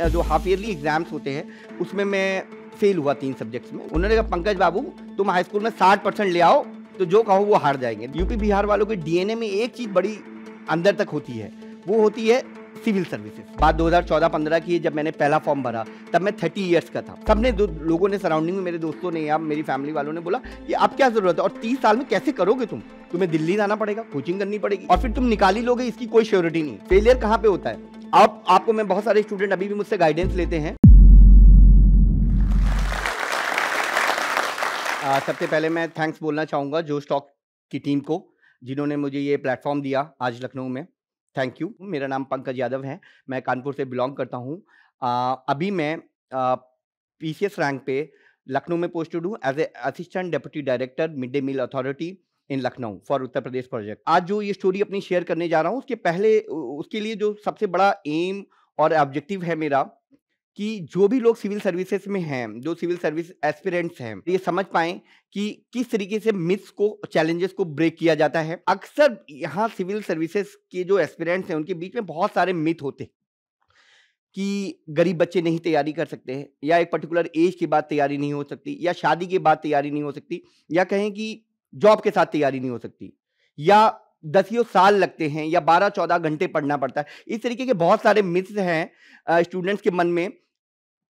जो half yearly exams होते हैं उसमें मैं फेल हुआ तीन सब्जेक्ट्स में उन्होंने कहा पंकज बाबू तुम हाई स्कूल में साठ परसेंट ले आओ तो जो कहो वो हार जाएंगे यूपी बिहार वालों के डीएनए में एक चीज़ बड़ी अंदर तक होती है वो होती है सिविल सर्विसेज बात 2014-15 की जब मैंने पहला फॉर्म भरा तब मैं 30 इयर्स का था सबने दो लोगों ने सराउंडिंग में मेरे दोस्तों ने या मेरी फैमिली वालों ने बोला कि अब क्या जरूरत है और 30 साल में कैसे करोगे तुम तुम्हें दिल्ली जाना पड़ेगा कोचिंग करनी पड़ेगी और फिर तुम निकाली लोगे इसकी कोई श्योरिटी नहीं फेलियर कहाँ पे होता है अब आपको मैं बहुत सारे स्टूडेंट अभी भी मुझसे गाइडेंस लेते हैं सबसे पहले मैं थैंक्स बोलना चाहूँगा जो स्टॉक की टीम को जिन्होंने मुझे ये प्लेटफॉर्म दिया आज लखनऊ में थैंक यू मेरा नाम पंकज यादव है मैं कानपुर से बिलोंग करता हूँ अभी मैं पी रैंक पे लखनऊ में पोस्टेड हूँ as a assistant deputy director mid day meal authority in Lucknow for Uttar Pradesh project आज जो ये स्टोरी अपनी शेयर करने जा रहा हूँ उसके पहले उसके लिए जो सबसे बड़ा एम और ऑब्जेक्टिव है मेरा कि जो भी लोग सिविल सर्विसेज में हैं जो सिविल सर्विस एस्पिरेंट्स हैं ये समझ पाएं कि किस तरीके से मिथ्स को चैलेंजेस को ब्रेक किया जाता है अक्सर यहाँ सिविल सर्विसेज के जो एस्पिरेंट्स हैं उनके बीच में बहुत सारे मिथ होते कि गरीब बच्चे नहीं तैयारी कर सकते हैं या एक पर्टिकुलर एज के बाद तैयारी नहीं हो सकती या शादी के बाद तैयारी नहीं हो सकती या कहें कि जॉब के साथ तैयारी नहीं हो सकती या दसियों साल लगते हैं या बारह चौदह घंटे पढ़ना पड़ता है इस तरीके के बहुत सारे मिथ्स हैं स्टूडेंट्स के मन में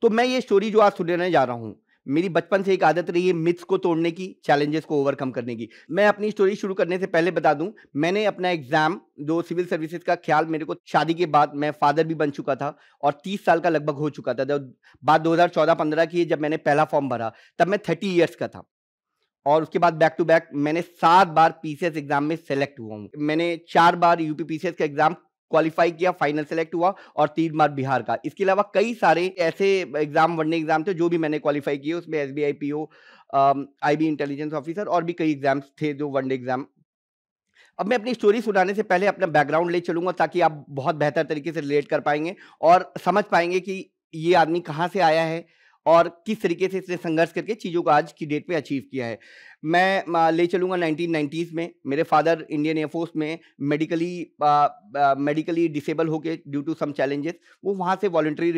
तो मैं ये स्टोरी जो आज सुनने जा रहा हूँ मेरी बचपन से एक आदत रही है मिथ्स को तोड़ने की चैलेंजेस को ओवरकम करने की मैं अपनी स्टोरी शुरू करने से पहले बता दूं मैंने अपना एग्जाम जो सिविल सर्विसेज का ख्याल मेरे को शादी के बाद मैं फादर भी बन चुका था और 30 साल का लगभग हो चुका था जब बात 2014-15 की है जब मैंने पहला फॉर्म भरा तब मैं थर्टी ईयर्स का था और उसके बाद बैक टू बैक मैंने सात बार पीसीएस एग्जाम में सेलेक्ट हुआ हूँ मैंने चार बार यूपी पीसीएस का एग्जाम क्वालिफाई किया फाइनल सेलेक्ट हुआ और तीन बार बिहार का इसके अलावा कई सारे ऐसे एग्जाम वनडे एग्जाम थे जो भी मैंने क्वालिफाई किए उसमें S B I P O I B intelligence officer और भी कई एग्जाम्स थे जो वनडे एग्जाम अब मैं अपनी स्टोरी सुनाने से पहले अपना बैकग्राउंड ले चलूंगा ताकि आप बहुत बेहतर तरीके से रिलेट कर पाएंगे और समझ पाएंगे कि ये आदमी कहाँ से आया है और किस तरीके से इसने संघर्ष करके चीज़ों को आज की डेट में अचीव किया है मैं ले चलूँगा नाइनटीन में मेरे फादर इंडियन एयरफोर्स में मेडिकली मेडिकली डिसेबल होके ड्यू टू सम चैलेंजेस वो वहाँ से वॉल्ट्री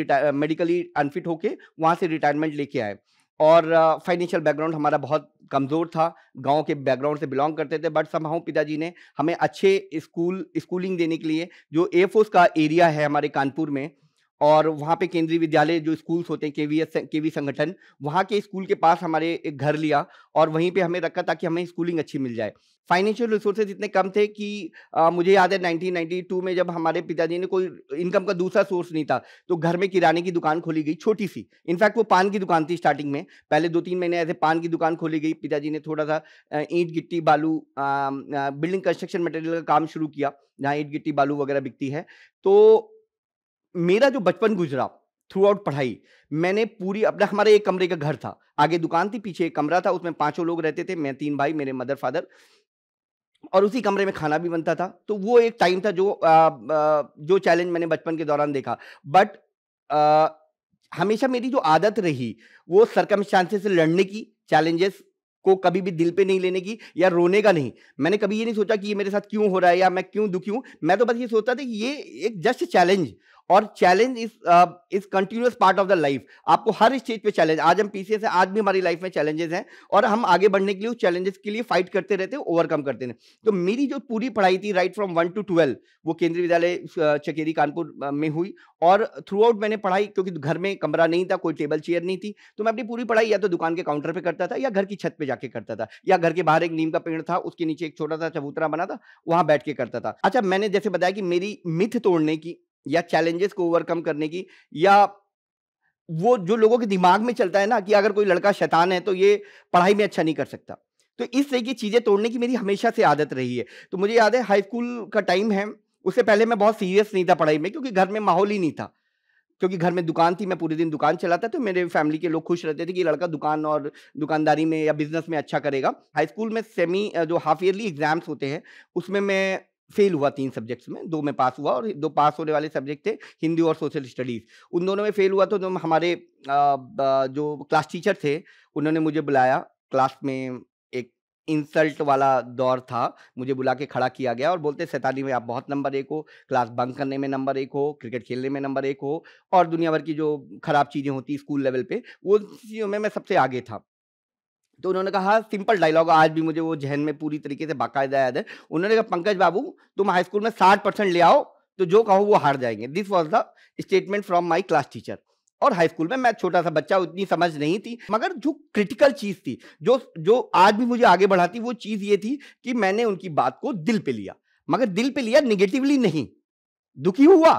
मेडिकली अनफिट होके वहाँ से रिटायरमेंट लेके आए और फाइनेंशियल बैकग्राउंड हमारा बहुत कमज़ोर था गांव के बैकग्राउंड से बिलोंग करते थे बट समाह पिताजी ने हमें अच्छे स्कूल स्कूलिंग देने के लिए जो एयरफोर्स का एरिया है हमारे कानपुर में और वहाँ पे केंद्रीय विद्यालय जो स्कूल्स होते हैं केवी केवी संगठन वहाँ के स्कूल के पास हमारे एक घर लिया और वहीं पे हमें रखा ताकि हमें स्कूलिंग अच्छी मिल जाए फाइनेंशियल रिसोर्सेज इतने कम थे कि आ, मुझे याद है 1992 में जब हमारे पिताजी ने कोई इनकम का दूसरा सोर्स नहीं था तो घर में किराने की दुकान खोली गई छोटी सी इनफैक्ट वो पान की दुकान थी स्टार्टिंग में पहले दो तीन महीने ऐसे पान की दुकान खोली गई पिताजी ने थोड़ा सा ईंट गिट्टी बालू बिल्डिंग कंस्ट्रक्शन मटेरियल का काम शुरू किया जहाँ ईट गिट्टी बालू वगैरह बिकती है तो मेरा जो बचपन गुजरा थ्रू आउट पढ़ाई मैंने पूरी अपना हमारे एक कमरे का घर था आगे दुकान थी पीछे एक कमरा था उसमें पांचों लोग रहते थे मैं तीन भाई मेरे मदर फादर और उसी कमरे में खाना भी बनता था तो वो एक टाइम था जो आ, आ, जो चैलेंज मैंने बचपन के दौरान देखा बट हमेशा मेरी जो आदत रही वो सरकम से लड़ने की चैलेंजेस को कभी भी दिल पे नहीं लेने की या रोने का नहीं मैंने कभी ये नहीं सोचा कि ये मेरे साथ क्यों हो रहा है या मैं क्यों दुखी हूँ मैं तो बस ये सोचता था कि ये एक जस्ट चैलेंज और challenge is is continuous part of the life आपको हर स्टेज पे चैलेंज आज हम पीसीएस है आज भी हमारी लाइफ में चैलेंजेस हैं और हम आगे बढ़ने के लिए उस चैलेंजेस के लिए फाइट करते रहते हैं ओवरकम करते हैं तो मेरी जो पूरी पढ़ाई थी right from one to twelve वो केंद्रीय विद्यालय uh, चकेरी कानपुर uh, में हुई और थ्रू आउट मैंने पढ़ाई क्योंकि घर में कमरा नहीं था कोई टेबल चेयर नहीं थी तो मैं अपनी पूरी पढ़ाई या तो दुकान के काउंटर पर करता था या घर की छत पर जाके करता था या घर के बाहर एक नीम का पेड़ था उसके नीचे एक छोटा सा चबूतरा बना था वहां बैठ के करता था अच्छा मैंने जैसे बताया कि मेरी मिथ तोड़ने की या चैलेंजेस को ओवरकम करने की या वो जो लोगों के दिमाग में चलता है ना कि अगर कोई लड़का शैतान है तो ये पढ़ाई में अच्छा नहीं कर सकता तो इस तरह की चीज़ें तोड़ने की मेरी हमेशा से आदत रही है तो मुझे याद है हाई स्कूल का टाइम है उससे पहले मैं बहुत सीरियस नहीं था पढ़ाई में क्योंकि घर में माहौल ही नहीं था क्योंकि घर में दुकान थी मैं पूरे दिन दुकान चलाता तो मेरे फैमिली के लोग खुश रहते थे कि लड़का दुकान और दुकानदारी में या बिजनेस में अच्छा करेगा हाई स्कूल में सेमी जो हाफ ईयरली एग्जाम्स होते हैं उसमें मैं फेल हुआ तीन सब्जेक्ट्स में दो में पास हुआ और दो पास होने वाले सब्जेक्ट थे हिंदी और सोशल स्टडीज़ उन दोनों में फेल हुआ तो हमारे जो क्लास टीचर थे उन्होंने मुझे बुलाया क्लास में एक इंसल्ट वाला दौर था मुझे बुला के खड़ा किया गया और बोलते सैतानी में आप बहुत नंबर एक हो क्लास बंक करने में नंबर एक हो क्रिकेट खेलने में नंबर एक हो और दुनिया भर की जो खराब चीज़ें होती स्कूल लेवल पे वो चीज़ों में मैं सबसे आगे था तो उन्होंने कहा सिंपल डायलॉग आज भी मुझे वो जहन में पूरी तरीके से बाकायदा याद है उन्होंने कहा पंकज बाबू तुम हाई स्कूल में साठ परसेंट ले आओ तो जो कहो वो हार जाएंगे this was the statement from my class teacher और हाई स्कूल में मैं छोटा सा बच्चा उतनी समझ नहीं थी मगर जो क्रिटिकल चीज थी जो जो आज भी मुझे आगे बढ़ाती वो चीज ये थी कि मैंने उनकी बात को दिल पे लिया मगर दिल पे लिया निगेटिवली नहीं दुखी हुआ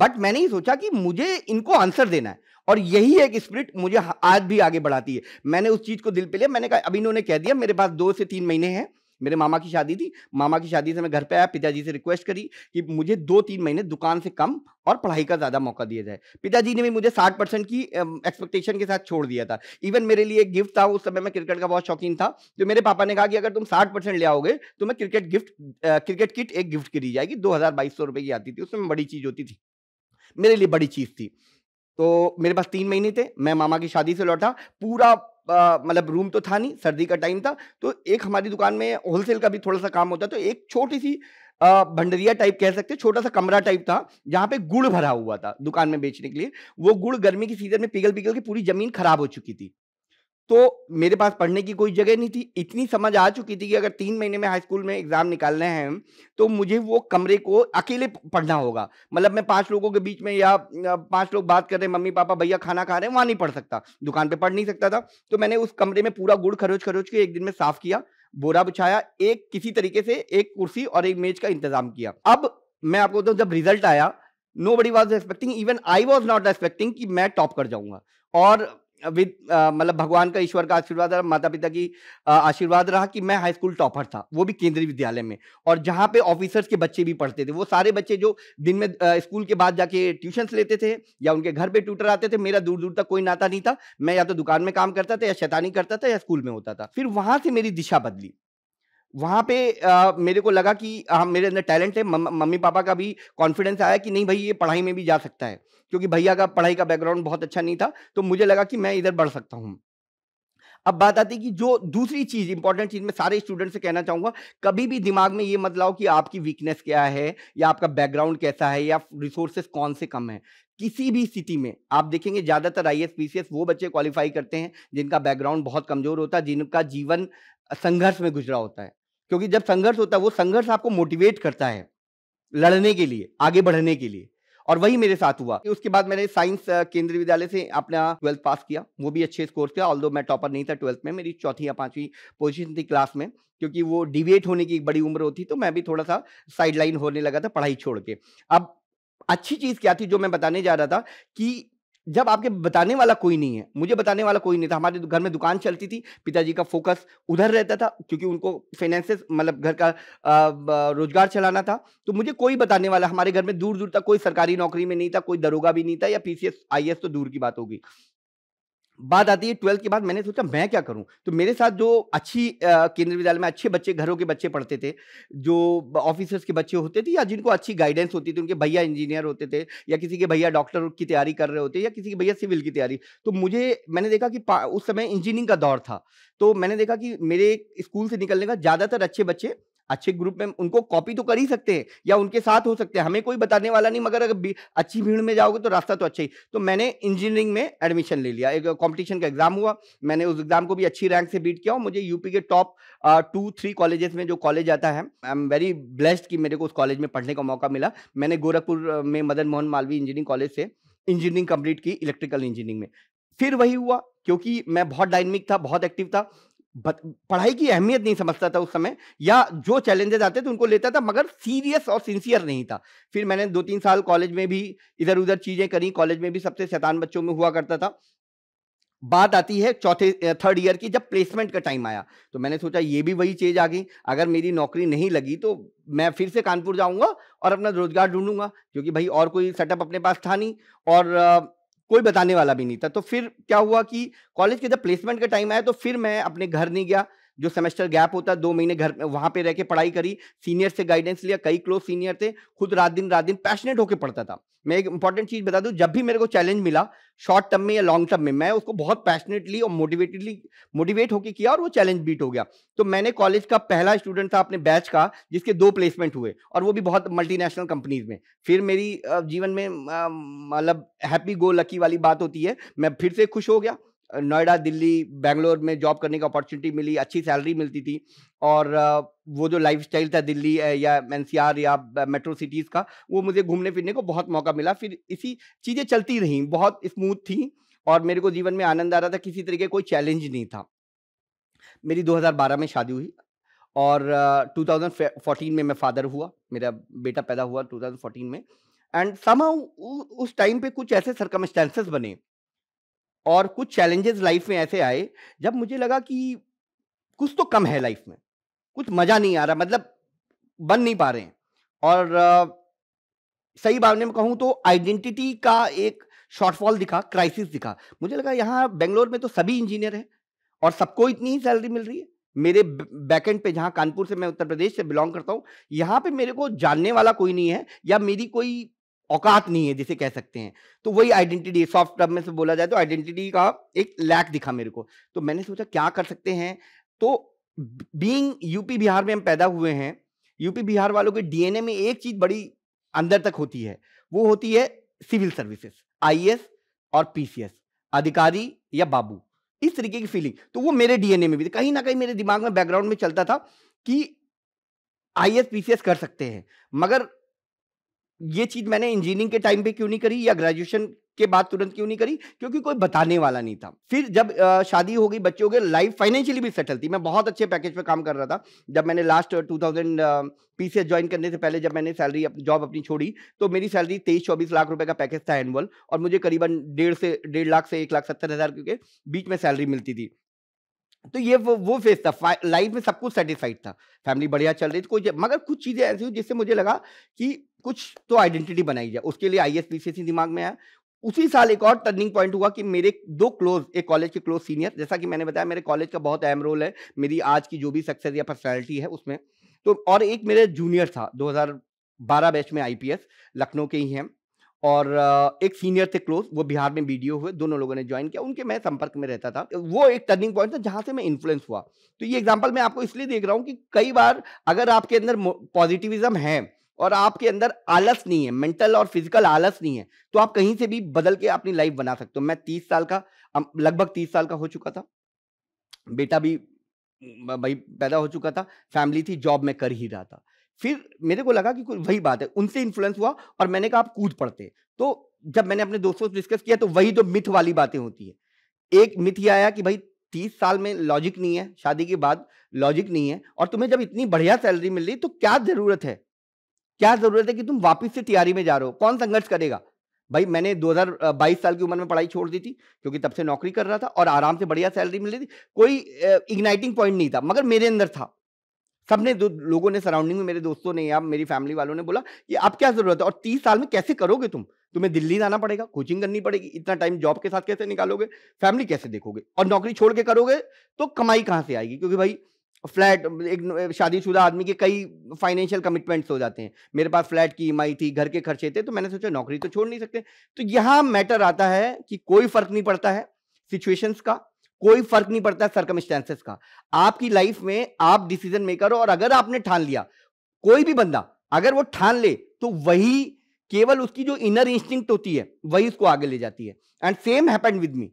बट मैंने ही सोचा कि मुझे इनको आंसर देना है और यही एक स्प्रिट मुझे आज भी आगे बढ़ाती है मैंने उस चीज़ को दिल पे लिया मैंने कहा अभी इन्होंने कह दिया मेरे पास दो से तीन महीने हैं मेरे मामा की शादी थी मामा की शादी से मैं घर पे आया पिताजी से रिक्वेस्ट करी कि मुझे दो तीन महीने दुकान से कम और पढ़ाई का ज़्यादा मौका दिया जाए पिताजी ने भी मुझे साठ परसेंट की एक्सपेक्टेशन के साथ छोड़ दिया था इवन मेरे लिए एक गिफ्ट था उस समय मैं क्रिकेट का बहुत शौकीन था तो मेरे पापा ने कहा कि अगर तुम साठ परसेंट ले आओगे तो मैं क्रिकेट गिफ्ट क्रिकेट किट एक गिफ्ट की दी जाएगी दो हज़ार बाईस सौ रुपए की आती थी उसमें बड़ी चीज़ होती थी मेरे लिए बड़ी चीज़ थी तो मेरे पास तीन महीने थे मैं मामा की शादी से लौटा पूरा मतलब रूम तो था नहीं सर्दी का टाइम था तो एक हमारी दुकान में होलसेल का भी थोड़ा सा काम होता तो एक छोटी सी भंडरिया टाइप कह सकते छोटा सा कमरा टाइप था जहाँ पे गुड़ भरा हुआ था दुकान में बेचने के लिए वो गुड़ गर्मी के सीजन में पिघल पिघल के पूरी जमीन खराब हो चुकी थी तो मेरे पास पढ़ने की कोई जगह नहीं थी इतनी समझ आ चुकी थी कि अगर तीन महीने में हाई स्कूल में एग्जाम निकालने हैं तो मुझे वो कमरे को अकेले पढ़ना होगा मतलब मैं पांच लोगों के बीच में या पांच लोग बात कर रहे हैं मम्मी पापा भैया खाना खा रहे हैं वहां नहीं पढ़ सकता दुकान पे पढ़ नहीं सकता था तो मैंने उस कमरे में पूरा गुड़ खरोच खरोच के एक दिन में साफ किया बोरा बिछाया एक किसी तरीके से एक कुर्सी और एक मेज का इंतजाम किया अब मैं आपको बताऊँ जब रिजल्ट आया nobody was expecting even I was not expecting कि मैं टॉप कर जाऊंगा और विद मतलब भगवान का ईश्वर का आशीर्वाद रहा माता पिता की आशीर्वाद रहा कि मैं हाई स्कूल टॉपर था वो भी केंद्रीय विद्यालय में और जहाँ पे ऑफिसर्स के बच्चे भी पढ़ते थे वो सारे बच्चे जो दिन में स्कूल के बाद जाके ट्यूशन्स लेते थे या उनके घर पे ट्यूटर आते थे मेरा दूर दूर तक कोई नाता नहीं था मैं या तो दुकान में काम करता था या शैतानी करता था या स्कूल में होता था फिर वहाँ से मेरी दिशा बदली वहाँ पे आ, मेरे को लगा कि हाँ मेरे अंदर टैलेंट है मम्मी पापा का भी कॉन्फिडेंस आया कि नहीं भाई ये पढ़ाई में भी जा सकता है क्योंकि भैया का पढ़ाई का बैकग्राउंड बहुत अच्छा नहीं था तो मुझे लगा कि मैं इधर बढ़ सकता हूँ अब बात आती है कि जो दूसरी चीज इंपॉर्टेंट चीज मैं सारे स्टूडेंट से कहना चाहूंगा कभी भी दिमाग में ये मत लाओ कि आपकी वीकनेस क्या है या आपका बैकग्राउंड कैसा है या रिसोर्सेस कौन से कम है किसी भी स्थिति में आप देखेंगे ज़्यादातर आई एस वो बच्चे क्वालिफाई करते हैं जिनका बैकग्राउंड बहुत कमज़ोर होता है जिनका जीवन संघर्ष में गुजरा होता है क्योंकि जब संघर्ष होता है वो संघर्ष आपको मोटिवेट करता है लड़ने के लिए आगे बढ़ने के लिए और वही मेरे साथ हुआ उसके बाद मैंने साइंस केंद्रीय विद्यालय से अपना ट्वेल्थ पास किया वो भी अच्छे स्कोर किया ऑल मैं टॉपर नहीं था ट्वेल्थ में मेरी चौथी या पांचवी पोजीशन थी क्लास में क्योंकि वो डिबेट होने की एक बड़ी उम्र होती तो मैं भी थोड़ा सा साइडलाइन होने लगा था पढ़ाई छोड़ के अब अच्छी चीज़ क्या थी जो मैं बताने जा रहा था कि जब आपके बताने वाला कोई नहीं है मुझे बताने वाला कोई नहीं था हमारे घर में दुकान चलती थी पिताजी का फोकस उधर रहता था क्योंकि उनको फाइनेंसेस मतलब घर का रोजगार चलाना था तो मुझे कोई बताने वाला हमारे घर में दूर दूर तक कोई सरकारी नौकरी में नहीं था कोई दरोगा भी नहीं था या पीसीएस आईएएस तो दूर की बात होगी बात आती है ट्वेल्थ के बाद मैंने सोचा मैं क्या करूं तो मेरे साथ जो अच्छी केंद्रीय विद्यालय में अच्छे बच्चे घरों के बच्चे पढ़ते थे जो ऑफिसर्स के बच्चे होते थे या जिनको अच्छी गाइडेंस होती थी उनके भैया इंजीनियर होते थे या किसी के भैया डॉक्टर की तैयारी कर रहे होते या किसी के भैया सिविल की तैयारी तो मुझे मैंने देखा कि उस समय इंजीनियरिंग का दौर था तो मैंने देखा कि मेरे स्कूल से निकलने का ज़्यादातर अच्छे बच्चे अच्छे ग्रुप में उनको कॉपी तो कर ही सकते हैं या उनके साथ हो सकते हैं हमें कोई बताने वाला नहीं मगर अगर अच्छी भीड़ में जाओगे तो रास्ता तो अच्छा ही तो मैंने इंजीनियरिंग में एडमिशन ले लिया एक कॉम्पिटिशन का एग्जाम हुआ मैंने उस एग्जाम को भी अच्छी रैंक से बीट किया और मुझे यूपी के टॉप टू थ्री कॉलेजेस में जो कॉलेज आता है आई एम वेरी ब्लेस्ड कि मेरे को उस कॉलेज में पढ़ने का मौका मिला मैंने गोरखपुर में मदन मोहन मालवीय इंजीनियरिंग कॉलेज से इंजीनियरिंग कंप्लीट की इलेक्ट्रिकल इंजीनियरिंग में फिर वही हुआ क्योंकि मैं बहुत डायनेमिक था बहुत एक्टिव था पढ़ाई की अहमियत नहीं समझता था उस समय या जो चैलेंजेस आते थे उनको लेता था मगर सीरियस और सिंसियर नहीं था फिर मैंने दो तीन साल कॉलेज में भी इधर उधर चीज़ें करी कॉलेज में भी सबसे शैतान बच्चों में हुआ करता था बात आती है चौथे थर्ड ईयर की जब प्लेसमेंट का टाइम आया तो मैंने सोचा ये भी वही चीज़ आ गई अगर मेरी नौकरी नहीं लगी तो मैं फिर से कानपुर जाऊंगा और अपना रोजगार ढूंढूंगा क्योंकि भाई और कोई सेटअप अपने पास था नहीं और कोई बताने वाला भी नहीं था तो फिर क्या हुआ कि कॉलेज के जब प्लेसमेंट का टाइम आया तो फिर मैं अपने घर नहीं गया जो सेमेस्टर गैप होता है दो महीने घर वहाँ पे रह के पढ़ाई करी सीनियर से गाइडेंस लिया कई क्लोज सीनियर थे खुद रात दिन रात दिन पैशनेट होकर पढ़ता था मैं एक इंपॉर्टेंट चीज़ बता दूँ जब भी मेरे को चैलेंज मिला शॉर्ट टर्म में या लॉन्ग टर्म में मैं उसको बहुत पैशनेटली और मोटिवेटेडली मोटिवेट होकर किया और वो चैलेंज बीट हो गया तो मैंने कॉलेज का पहला स्टूडेंट था अपने बैच का जिसके दो प्लेसमेंट हुए और वो भी बहुत मल्टीनेशनल कंपनीज में फिर मेरी जीवन में मतलब हैप्पी गो लकी वाली बात होती है मैं फिर से खुश हो गया नोएडा दिल्ली बेंगलोर में जॉब करने का अपॉर्चुनिटी मिली अच्छी सैलरी मिलती थी और वो जो लाइफ स्टाइल था दिल्ली या एन या मेट्रो सिटीज़ का वो मुझे घूमने फिरने को बहुत मौका मिला फिर इसी चीज़ें चलती रहीं बहुत स्मूथ थी और मेरे को जीवन में आनंद आ रहा था किसी तरीके कोई चैलेंज नहीं था मेरी 2012 में शादी हुई और uh, 2014 में मैं फादर हुआ मेरा बेटा पैदा हुआ 2014 में एंड समाउ उस टाइम पे कुछ ऐसे सरकमस्टेंसेस बने और कुछ चैलेंजेस लाइफ में ऐसे आए जब मुझे लगा कि कुछ तो कम है लाइफ में कुछ मज़ा नहीं आ रहा मतलब बन नहीं पा रहे हैं और आ, सही बारे में कहूं तो आइडेंटिटी का एक शॉर्टफॉल दिखा क्राइसिस दिखा मुझे लगा यहाँ बेंगलोर में तो सभी इंजीनियर हैं और सबको इतनी ही सैलरी मिल रही है मेरे बैकेंड पे जहाँ कानपुर से मैं उत्तर प्रदेश से बिलोंग करता हूँ यहाँ पे मेरे को जानने वाला कोई नहीं है या मेरी कोई औकात नहीं है जिसे कह सकते हैं तो वही आइडेंटिटी सॉफ्ट टर्म में से बोला जाए तो आइडेंटिटी का एक लैक दिखा मेरे को तो मैंने सोचा क्या कर सकते हैं तो बीइंग यूपी बिहार में हम पैदा हुए हैं यूपी बिहार वालों के डीएनए में एक चीज बड़ी अंदर तक होती है वो होती है सिविल सर्विसेज आई और पीसीएस अधिकारी या बाबू इस तरीके की फीलिंग तो वो मेरे डीएनए में भी कहीं ना कहीं मेरे दिमाग में बैकग्राउंड में चलता था कि आई एस एस कर सकते हैं मगर ये चीज मैंने इंजीनियरिंग के टाइम पे क्यों नहीं करी या ग्रेजुएशन के बाद तुरंत क्यों नहीं करी क्योंकि कोई बताने वाला नहीं था फिर जब शादी हो गई बच्चे हो गए लाइफ फाइनेंशियली भी सेटल थी मैं बहुत अच्छे पैकेज पे काम कर रहा था जब मैंने लास्ट टू थाउजेंड पी से ज्वाइन करने से पहले जब मैंने सैलरी अप, जॉब अपनी छोड़ी तो मेरी सैलरी तेईस चौबीस लाख रुपए का पैकेज था एनुअल और मुझे करीबन डेढ़ से डेढ़ लाख से एक लाख सत्तर हज़ार के बीच में सैलरी मिलती थी तो ये वो वो फेज था लाइफ में सब कुछ सेटिस्फाइड था फैमिली बढ़िया चल रही थी कोई मगर कुछ चीज़ें ऐसी हुई जिससे मुझे लगा कि कुछ तो आइडेंटिटी बनाई जाए उसके लिए आई एस दिमाग में आया उसी साल एक और टर्निंग पॉइंट हुआ कि मेरे दो क्लोज एक कॉलेज के क्लोज सीनियर जैसा कि मैंने बताया मेरे कॉलेज का बहुत अहम रोल है मेरी आज की जो भी सक्सेस या पर्सनैलिटी है उसमें तो और एक मेरे जूनियर था 2012 बैच में आईपीएस लखनऊ के ही हैं और एक सीनियर थे क्लोज वो बिहार में बीडीओ हुए दोनों लोगों ने ज्वाइन किया उनके मैं संपर्क में रहता था वो एक टर्निंग पॉइंट था जहाँ से मैं इन्फ्लुएंस हुआ तो ये एग्जांपल मैं आपको इसलिए देख रहा हूँ कि कई बार अगर आपके अंदर पॉजिटिविज्म है और आपके अंदर आलस नहीं है मेंटल और फिजिकल आलस नहीं है तो आप कहीं से भी बदल के अपनी लाइफ बना सकते हो मैं तीस साल का लगभग तीस साल का हो चुका था बेटा भी भाई पैदा हो चुका था फैमिली थी जॉब में कर ही रहा था फिर मेरे को लगा कि वही बात है उनसे इन्फ्लुएंस हुआ और मैंने कहा आप कूद पड़ते तो जब मैंने अपने दोस्तों से डिस्कस किया तो वही जो मिथ वाली बातें होती है एक मिथ ये आया कि भाई तीस साल में लॉजिक नहीं है शादी के बाद लॉजिक नहीं है और तुम्हें जब इतनी बढ़िया सैलरी मिल रही तो क्या जरूरत है क्या जरूरत है कि तुम वापस से तैयारी e में जा रहे हो कौन संघर्ष करेगा भाई मैंने 2022 साल की उम्र में पढ़ाई छोड़ दी थी क्योंकि तब से नौकरी कर रहा था और आराम से बढ़िया सैलरी मिल रही थी कोई इग्नाइटिंग पॉइंट नहीं था मगर मेरे अंदर था सबने लोगों ने सराउंडिंग में मेरे दोस्तों ने या मेरी फैमिली वालों ने बोला कि अब क्या जरूरत है और तीस साल में कैसे करोगे तुम तुम्हें दिल्ली जाना पड़ेगा कोचिंग करनी पड़ेगी इतना टाइम जॉब के साथ कैसे निकालोगे फैमिली कैसे देखोगे और नौकरी छोड़ के करोगे तो कमाई कहाँ से आएगी क्योंकि भाई फ्लैट एक शादीशुदा आदमी के कई फाइनेंशियल कमिटमेंट्स हो जाते हैं मेरे पास फ्लैट की ई e थी घर के खर्चे थे तो मैंने सोचा नौकरी तो छोड़ नहीं सकते तो यहाँ मैटर आता है कि कोई फर्क नहीं पड़ता है सिचुएशंस का कोई फर्क नहीं पड़ता सरकमस्टेंसेस का आपकी लाइफ में आप डिसीजन मेकर हो और अगर आपने ठान लिया कोई भी बंदा अगर वो ठान ले तो वही केवल उसकी जो इनर इंस्टिंक्ट होती है वही उसको आगे ले जाती है and same happened with me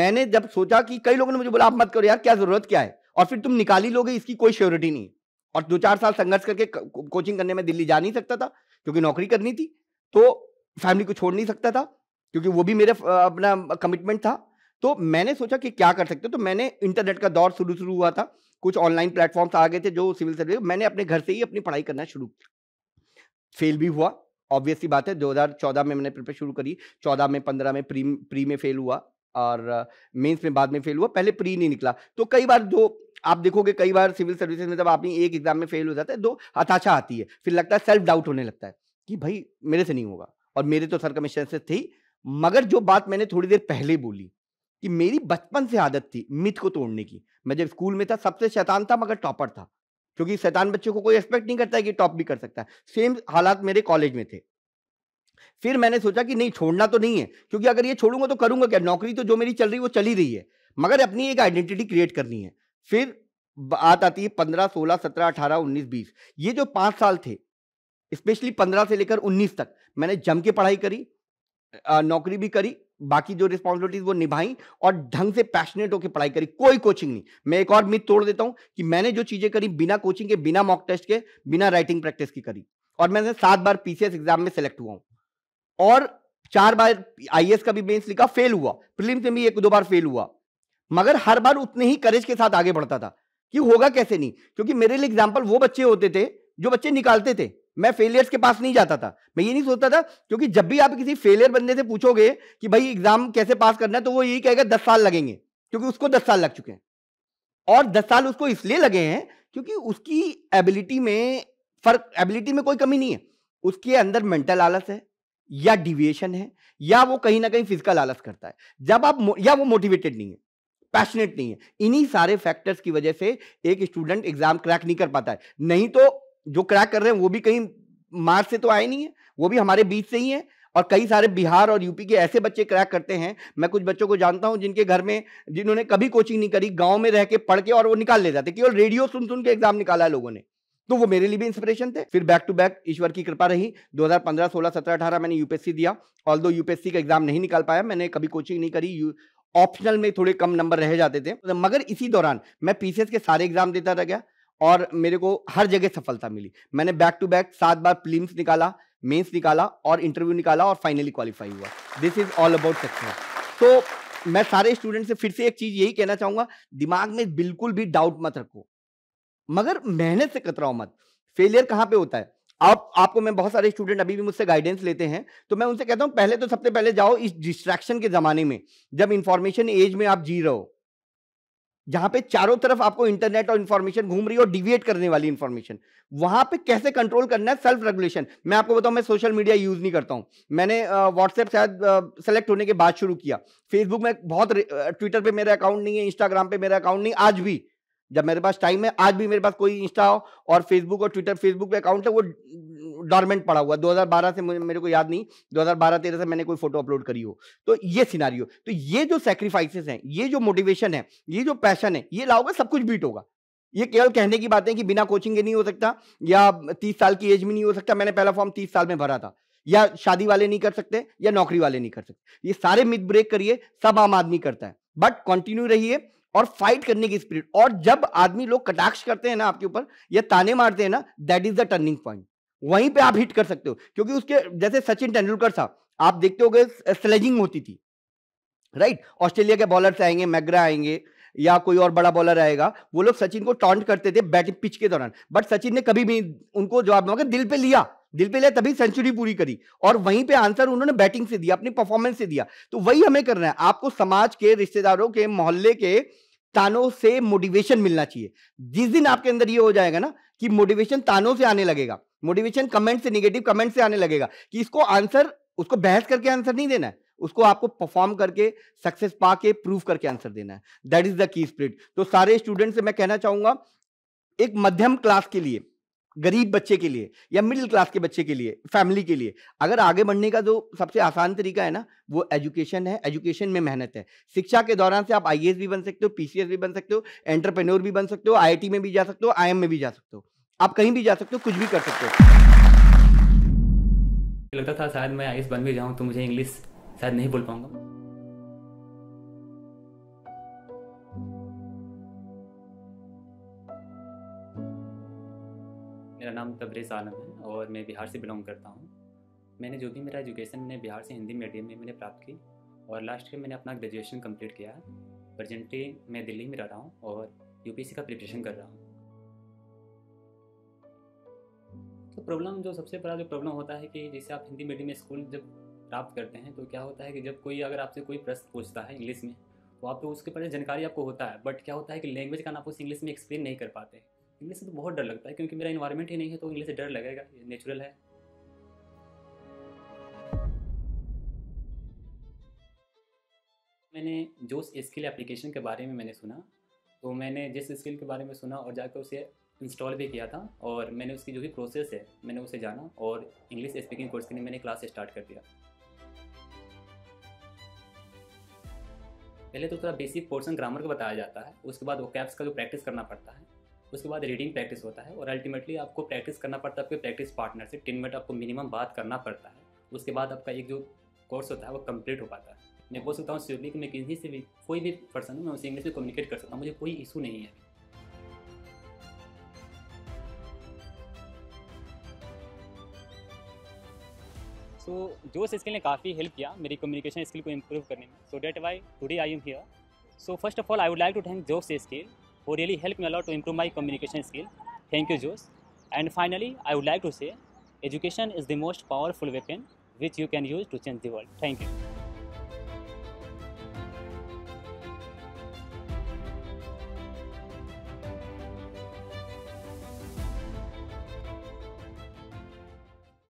मैंने जब सोचा कि कई लोगों ने मुझे बोला आप मत करो यार क्या जरूरत क्या है और फिर तुम निकाल ही लोगे इसकी कोई श्योरिटी नहीं और दो चार साल संघर्ष करके कोचिंग करने में दिल्ली जा नहीं सकता था क्योंकि नौकरी करनी थी तो फैमिली को छोड़ नहीं सकता था क्योंकि वो भी मेरे अपना कमिटमेंट था तो मैंने सोचा कि क्या कर सकते तो मैंने इंटरनेट का दौर शुरू शुरू हुआ था कुछ ऑनलाइन प्लेटफॉर्म्स आ गए थे जो सिविल सर्विस मैंने अपने घर से ही अपनी पढ़ाई करना शुरू की फेल भी हुआ ऑब्वियसली बात है 2014 में मैंने प्रिपेयर शुरू करी 14 में 15 में प्री प्री में फेल हुआ और मेंस में बाद में फेल हुआ पहले प्री नहीं निकला तो कई बार जो आप देखोगे कई बार सिविल सर्विसेज में जब आपने एक एग्जाम में फेल हो जाता है दो हताशा आती है फिर लगता है सेल्फ डाउट होने लगता है कि भाई मेरे से नहीं होगा और मेरे तो सर कमीशन से थी मगर जो बात मैंने थोड़ी देर पहले बोली कि मेरी बचपन से आदत थी मिथ को तोड़ने की मैं जब स्कूल में था सबसे शैतान था मगर टॉपर था क्योंकि शैतान बच्चों को कोई एक्सपेक्ट नहीं करता है कि टॉप भी कर सकता है सेम हालात मेरे कॉलेज में थे फिर मैंने सोचा कि नहीं छोड़ना तो नहीं है क्योंकि अगर ये छोड़ूंगा तो करूंगा क्या नौकरी तो जो मेरी चल रही वो चली रही है मगर अपनी एक आइडेंटिटी क्रिएट करनी है फिर बात आती है पंद्रह सोलह सत्रह अठारह उन्नीस बीस ये जो पांच साल थे स्पेशली पंद्रह से लेकर उन्नीस तक मैंने जम के पढ़ाई करी नौकरी भी करी बाकी जो रिस्पॉन्सिबिलिटीज वो निभाई और ढंग से पैशनेट होकर पढ़ाई करी कोई कोचिंग नहीं मैं एक और मिथ तोड़ देता हूं कि मैंने जो चीजें करी बिना कोचिंग के बिना मॉक टेस्ट के बिना राइटिंग प्रैक्टिस की करी और मैं सात बार पीसीएस एग्जाम में सेलेक्ट हुआ हूं और चार बार आईएएस e का भी मेंस लिखा फेल हुआ फिल्म से भी एक दो बार फेल हुआ मगर हर बार उतने ही करेज के साथ आगे बढ़ता था कि होगा कैसे नहीं क्योंकि मेरे लिए एग्जाम्पल वो बच्चे होते थे जो बच्चे निकालते थे मैं फेलियर्स के पास नहीं जाता था मैं ये नहीं सोचता था क्योंकि जब भी आप किसी फेलियर बंदे से पूछोगे कि भाई एग्जाम कैसे पास करना है तो वो यही कहेगा दस साल लगेंगे क्योंकि उसको दस साल लग चुके हैं और दस साल उसको इसलिए लगे हैं क्योंकि उसकी एबिलिटी में फर्क एबिलिटी में कोई कमी नहीं है उसके अंदर मेंटल आलस है या डिविएशन है या वो कहीं ना कहीं फिजिकल आलस करता है जब आप या वो मोटिवेटेड नहीं है पैशनेट नहीं है इन्हीं सारे फैक्टर्स की वजह से एक स्टूडेंट एग्जाम क्रैक नहीं कर पाता है नहीं तो जो क्रैक कर रहे हैं वो भी कहीं मार्च से तो आए नहीं है वो भी हमारे बीच से ही है और कई सारे बिहार और यूपी के ऐसे बच्चे क्रैक करते हैं मैं कुछ बच्चों को जानता हूं जिनके घर में जिन्होंने कभी कोचिंग नहीं करी गांव में रह के पढ़ के और वो निकाल ले जाते केवल रेडियो सुन सुन के एग्जाम निकाला है लोगों ने तो वो मेरे लिए भी इंस्पिरेशन थे फिर बैक टू बैक ईश्वर की कृपा रही 2015 16 17 18 मैंने यूपीएससी दिया ऑल दो यूपीएससी का एग्जाम नहीं निकाल पाया मैंने कभी कोचिंग नहीं करी ऑप्शनल में थोड़े कम नंबर रह जाते थे मगर इसी दौरान मैं पीसीएस के सारे एग्जाम देता रह गया और मेरे को हर जगह सफलता मिली मैंने बैक टू बैक सात बार प्लीम्स निकाला मेंस निकाला और इंटरव्यू निकाला और फाइनली क्वालिफाई हुआ this is all about success तो मैं सारे स्टूडेंट से फिर से एक चीज यही कहना चाहूंगा दिमाग में बिल्कुल भी डाउट मत रखो मगर मेहनत से कतराओ मत फेलियर कहाँ पे होता है आप आपको मैं बहुत सारे स्टूडेंट अभी भी मुझसे गाइडेंस लेते हैं तो मैं उनसे कहता हूँ पहले तो सबसे पहले जाओ इस डिस्ट्रैक्शन के जमाने में जब इंफॉर्मेशन एज में आप जी रहे हो जहां पे चारों तरफ आपको इंटरनेट और इंफॉर्मेशन घूम रही है और डिविएट करने वाली इंफॉर्मेशन वहां पे कैसे कंट्रोल करना है सेल्फ रेगुलेशन मैं आपको बताऊं मैं सोशल मीडिया यूज नहीं करता हूं मैंने व्हाट्सएप शायद सेलेक्ट होने के बाद शुरू किया फेसबुक में बहुत ट्विटर पे मेरा अकाउंट नहीं है इंस्टाग्राम पे मेरा अकाउंट नहीं आज भी जब मेरे पास टाइम है आज भी मेरे पास कोई इंस्टा और फेसबुक और ट्विटर फेसबुक पे अकाउंट है वो डॉर्मेंट पड़ा हुआ 2012 से मेरे को याद नहीं 2012-13 से मैंने कोई फोटो अपलोड करी हो तो ये सिनारियो तो ये जो सेक्रीफाइसेस हैं ये जो मोटिवेशन है ये जो पैशन है ये लाओगे सब कुछ बीट होगा ये केवल कहने की बातें कि बिना कोचिंग के नहीं हो सकता या तीस साल की एज में नहीं हो सकता मैंने पहला फॉर्म तीस साल में भरा था या शादी वाले नहीं कर सकते या नौकरी वाले नहीं कर सकते ये सारे मिथ ब्रेक करिए सब आम आदमी करता है बट कंटिन्यू रहिए और फाइट करने की स्पिरिट और जब आदमी लोग कटाक्ष करते हैं ना आपके ऊपर या ताने मारते हैं ना that is the turning point वहीं पे आप हिट कर सकते हो क्योंकि उसके जैसे सचिन तेंदुलकर साहब आप देखते हो गए स्लेजिंग होती थी राइट ऑस्ट्रेलिया के बॉलर्स आएंगे मैग्रा आएंगे या कोई और बड़ा बॉलर आएगा वो लोग सचिन को टॉन्ट करते थे बैटिंग पिच के दौरान बट सचिन ने कभी भी उनको जवाब दिल पे लिया दिल पे लिया तभी सेंचुरी पूरी करी और वहीं पे आंसर उन्होंने बैटिंग से दिया अपनी परफॉर्मेंस से दिया तो वही हमें करना है आपको समाज के रिश्तेदारों के मोहल्ले के तानों से मोटिवेशन मिलना चाहिए जिस दिन आपके अंदर ये हो जाएगा ना कि मोटिवेशन तानों से आने लगेगा मोटिवेशन कमेंट से निगेटिव कमेंट से आने लगेगा कि इसको आंसर उसको बहस करके आंसर नहीं देना है उसको आपको परफॉर्म करके सक्सेस पा के प्रूव करके आंसर देना है that is the key spirit तो सारे स्टूडेंट से मैं कहना चाहूंगा एक मध्यम क्लास के लिए गरीब बच्चे के लिए या मिडिल क्लास के बच्चे के लिए फैमिली के लिए अगर आगे बढ़ने का जो सबसे आसान तरीका है ना वो एजुकेशन है एजुकेशन में मेहनत है शिक्षा के दौरान से आप आई भी बन सकते हो पी भी बन सकते हो एंटरप्रेन्योर भी बन सकते हो आई में भी जा सकते हो आई में भी जा सकते हो आप कहीं भी जा सकते हो कुछ भी कर सकते हो लगता था शायद मैं आई बन भी जाऊँ तो मुझे इंग्लिश शायद नहीं बोल पाऊंगा नाम तबरेज आलम है और मैं बिहार से बिलोंग करता हूँ मैंने जो भी मेरा एजुकेशन मैंने बिहार से हिंदी मीडियम में मैंने प्राप्त की और लास्ट ईयर मैंने अपना ग्रेजुएशन कंप्लीट किया है प्रजेंटली मैं दिल्ली में रह रहा हूँ और यू का प्रिपरेशन कर रहा हूँ तो प्रॉब्लम जो सबसे बड़ा जो प्रॉब्लम होता है कि जैसे आप हिंदी मीडियम में स्कूल जब प्राप्त करते हैं तो क्या होता है कि जब कोई अगर आपसे कोई प्रश्न पूछता है इंग्लिश में तो आप तो उसके बारे में जानकारी आपको होता है बट क्या होता है कि लैंग्वेज का ना आप उस इंग्लिश में एक्सप्लेन नहीं कर पाते इंग्लिश से तो बहुत डर लगता है क्योंकि मेरा इन्वायरमेंट ही नहीं है तो इंग्लिश से डर लगेगा ये नेचुरल है मैंने जो स्किल एप्लीकेशन के बारे में मैंने सुना तो मैंने जिस स्किल के बारे में सुना और जाकर उसे इंस्टॉल भी किया था और मैंने उसकी जो भी प्रोसेस है मैंने उसे जाना और इंग्लिश स्पीकिंग कोर्स के लिए मैंने क्लास स्टार्ट कर दिया पहले तो थोड़ा बेसिक पोर्सन ग्रामर का बताया जाता है उसके बाद वो कैप्स का जो प्रैक्टिस करना पड़ता है उसके बाद रीडिंग प्रैक्टिस होता है और अल्टीमेटली आपको प्रैक्टिस करना पड़ता है आपके प्रैक्टिस पार्टनर से टेन मिनट आपको मिनिमम बात करना पड़ता है उसके बाद आपका एक जो कोर्स होता है वो कंप्लीट हो पाता है मैं बोल सकता हूँ सिर्फली कि मैं किसी से भी कोई भी पर्सन हूँ मैं उसे इंग्लिश में कम्युनिकेट कर सकता हूँ मुझे कोई इशू नहीं है सो so, जोश स्किल ने काफ़ी हेल्प किया मेरी कम्युनिकेशन स्किल को इम्प्रूव करने में so that why today I am here so first of all I would like to thank Josh skill who really helped me a lot to improve my communication skill. Thank you, Jose. And finally, I would like to say education is the most powerful weapon which you can use to change the world. Thank you.